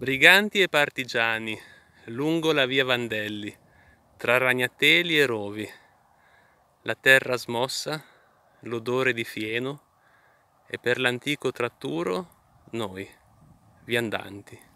Briganti e partigiani lungo la via Vandelli, tra ragnateli e rovi, la terra smossa, l'odore di fieno e per l'antico tratturo noi, viandanti.